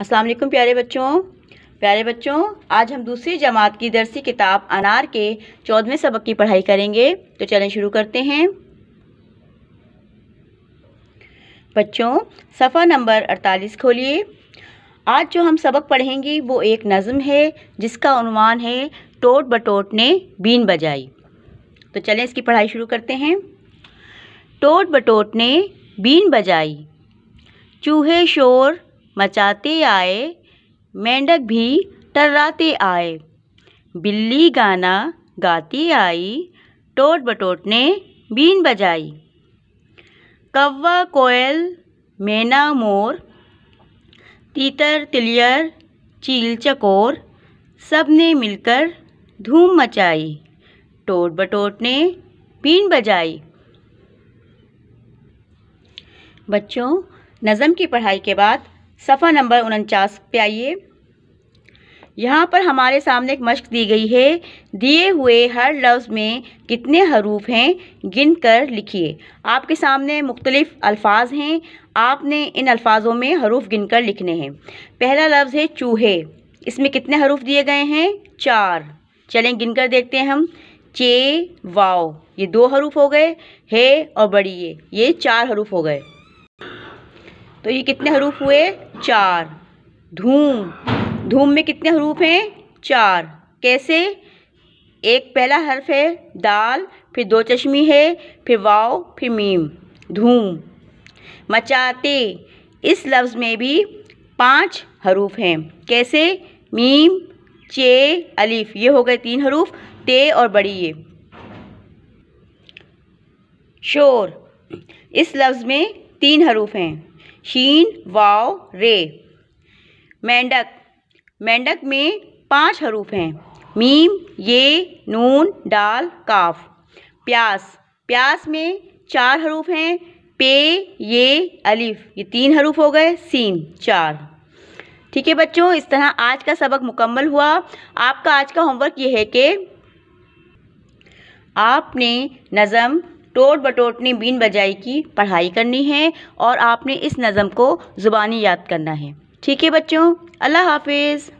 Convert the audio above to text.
अस्सलाम वालेकुम प्यारे बच्चों प्यारे बच्चों आज हम दूसरी जमात की दरसी किताब अनार के चौदहवें सबक की पढ़ाई करेंगे तो चलें शुरू करते हैं बच्चों सफ़ा नंबर अड़तालीस खोलिए आज जो हम सबक पढ़ेंगे वो एक नज़म है जिसका उनवान है टोट बटोट ने बीन बजाई तो चलें इसकी पढ़ाई शुरू करते हैं टोट बटोट ने बीन बजाई चूहे शोर मचाते आए मेंढक भी टर्राते आए बिल्ली गाना गाती आई टोट बटोट ने बीन बजाई कौवा कोयल मैना मोर तीतर तिलियर चील चकोर सब ने मिलकर धूम मचाई टोट बटोट ने बीन बजाई बच्चों नज़म की पढ़ाई के बाद सफ़ा नंबर उनचास पे आइए यहाँ पर हमारे सामने एक मश्क दी गई है दिए हुए हर लफ्ज़ में कितने हरूफ हैं गिन कर लिखिए आपके सामने मुख्तलिफ़ अल्फाज हैं आपने इन अल्फाजों में हरूफ गिन कर लिखने हैं पहला लफ्ज़ है चूहे इसमें कितने हरूफ दिए गए हैं चार चलें गिन कर देखते हैं हम चे वाओ ये दो हरूफ हो गए हे और बड़ी ये ये चार हरूफ हो गए तो ये कितने हरूफ हुए चार धूम धूम में कितने हरूफ हैं चार कैसे एक पहला हर्फ है दाल फिर दो चश्मी है फिर वाव फिर मीम धूम मचाते इस लफ्ज़ में भी पांच हरूफ हैं कैसे मीम चे अलीफ ये हो गए तीन हरूफ ते और बड़ी ये शोर इस लफ्ज़ में तीन हरूफ हैं शीन वाव रे मेंढक मेंढक में पांच हरूफ हैं मीम ये नून डाल काफ प्यास प्यास में चार हरूफ हैं पे ये अलिफ ये तीन हरूफ हो गए सीन चार ठीक है बच्चों इस तरह आज का सबक मुकम्मल हुआ आपका आज का होमवर्क ये है कि आपने नज़म टोट बटोट ने बीन बजाई की पढ़ाई करनी है और आपने इस नज़म को ज़ुबानी याद करना है ठीक है बच्चों अल्लाह हाफिज़